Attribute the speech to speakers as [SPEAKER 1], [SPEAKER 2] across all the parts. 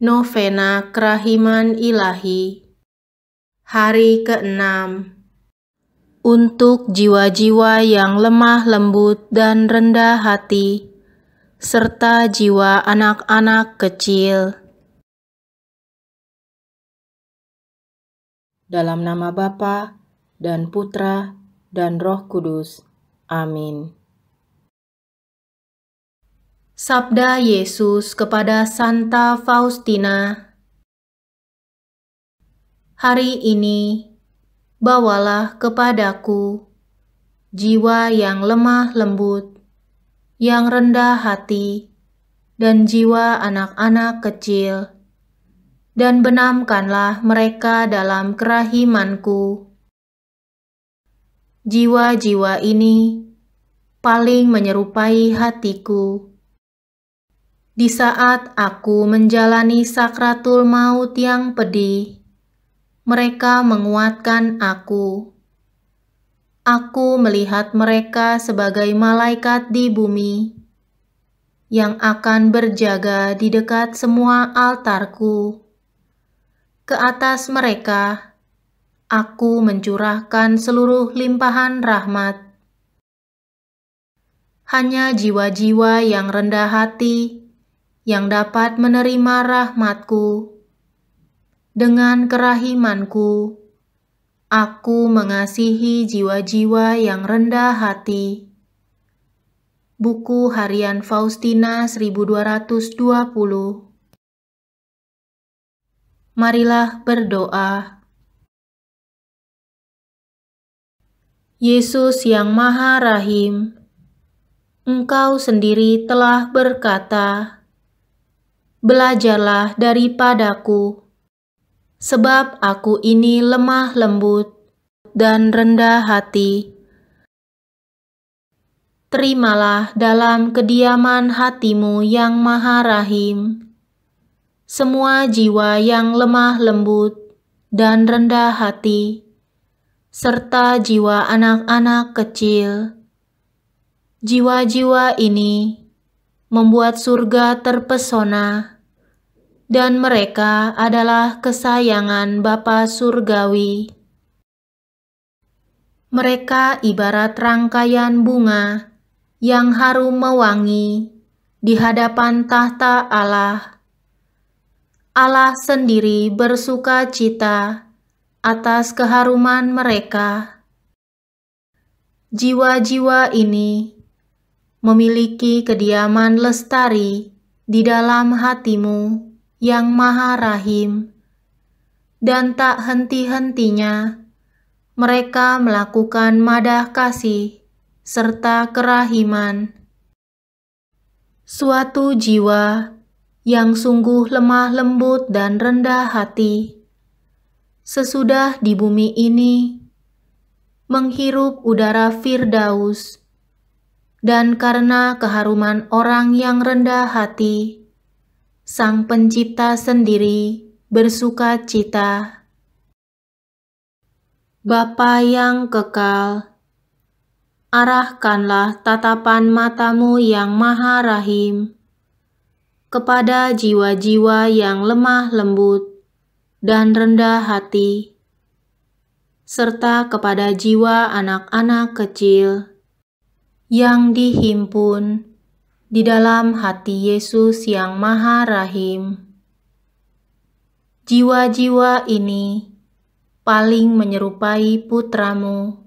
[SPEAKER 1] Novena Kerahiman Ilahi Hari ke-6 Untuk jiwa-jiwa yang lemah lembut dan rendah hati, serta jiwa anak-anak kecil. Dalam nama Bapa dan Putra dan Roh Kudus. Amin. Sabda Yesus kepada Santa Faustina Hari ini, bawalah kepadaku jiwa yang lemah lembut, yang rendah hati, dan jiwa anak-anak kecil, dan benamkanlah mereka dalam kerahimanku. Jiwa-jiwa ini paling menyerupai hatiku di saat aku menjalani sakratul maut yang pedih, mereka menguatkan aku. Aku melihat mereka sebagai malaikat di bumi yang akan berjaga di dekat semua altarku. Ke atas mereka, aku mencurahkan seluruh limpahan rahmat. Hanya jiwa-jiwa yang rendah hati yang dapat menerima rahmatku. Dengan kerahimanku, aku mengasihi jiwa-jiwa yang rendah hati. Buku Harian Faustina 1220 Marilah berdoa. Yesus yang Maha Rahim, Engkau sendiri telah berkata, belajarlah daripadaku, sebab aku ini lemah lembut dan rendah hati. Terimalah dalam kediaman hatimu yang maha rahim, semua jiwa yang lemah lembut dan rendah hati, serta jiwa anak-anak kecil. Jiwa-jiwa ini membuat surga terpesona, dan mereka adalah kesayangan Bapa Surgawi. Mereka ibarat rangkaian bunga yang harum mewangi di hadapan tahta Allah. Allah sendiri bersuka cita atas keharuman mereka. Jiwa-jiwa ini memiliki kediaman lestari di dalam hatimu yang maha rahim, dan tak henti-hentinya mereka melakukan madah kasih serta kerahiman. Suatu jiwa yang sungguh lemah lembut dan rendah hati, sesudah di bumi ini, menghirup udara Firdaus dan karena keharuman orang yang rendah hati, Sang Pencipta sendiri bersuka cita. Bapa yang kekal, arahkanlah tatapan matamu yang maha rahim kepada jiwa-jiwa yang lemah lembut dan rendah hati, serta kepada jiwa anak-anak kecil yang dihimpun di dalam hati Yesus yang Maha Rahim. Jiwa-jiwa ini paling menyerupai putramu.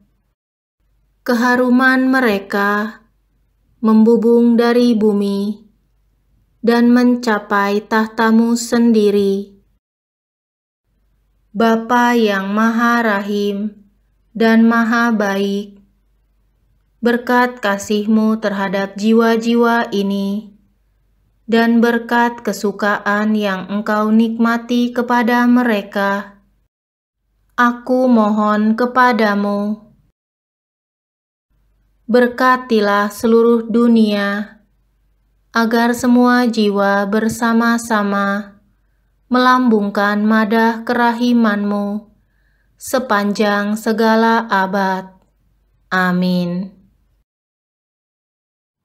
[SPEAKER 1] Keharuman mereka membubung dari bumi dan mencapai tahtamu sendiri. Bapa yang Maha Rahim dan Maha Baik, berkat kasihmu terhadap jiwa-jiwa ini, dan berkat kesukaan yang Engkau nikmati kepada mereka. Aku mohon kepadamu, berkatilah seluruh dunia, agar semua jiwa bersama-sama melambungkan madah kerahimanmu sepanjang segala abad. Amin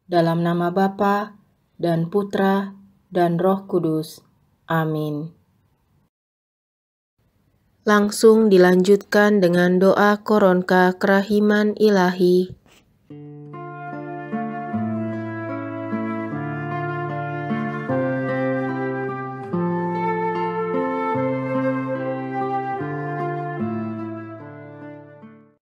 [SPEAKER 1] dalam nama Bapa dan Putra dan Roh Kudus. Amin. Langsung dilanjutkan dengan doa koronka kerahiman ilahi